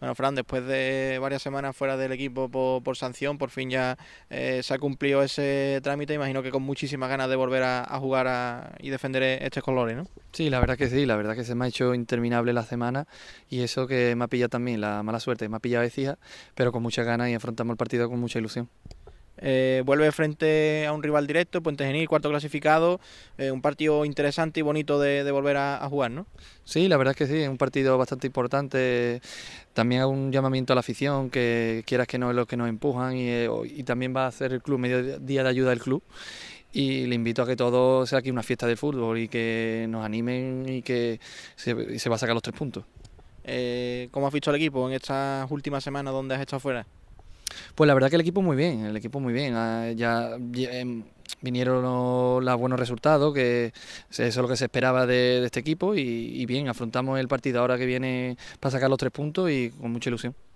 Bueno, Fran, después de varias semanas fuera del equipo por, sanción, por fin ya eh, se ha cumplido ese trámite. Imagino que con muchísimas ganas de volver a, jugar y defender estos colores, ¿no? Sí, la verdad que sí, la verdad que se me ha hecho interminable la semana y eso que me ha pillado también la mala suerte, me ha pillado a pero con muchas ganas y afrontamos el partido con mucha ilusión. Eh, vuelve frente a un rival directo, Puente Genil, cuarto clasificado, eh, un partido interesante y bonito de, volver a, jugar, ¿no? Sí, la verdad es que sí, es un partido bastante importante. También un llamamiento a la afición, que quieras que no es lo que nos empujan y, eh, también va a ser el club medio día de ayuda del club y le invito a que todo sea aquí una fiesta de fútbol y que nos animen y que se, va a sacar los tres puntos. Eh, ¿Cómo has visto al equipo en estas últimas semanas donde has estado fuera? Pues la verdad que el equipo muy bien, el equipo muy bien. Ah, ya, em, vinieron los, buenos resultados, que eso es lo que se esperaba de, este equipo y bien, afrontamos el partido ahora que viene para sacar los tres puntos y con mucha ilusión.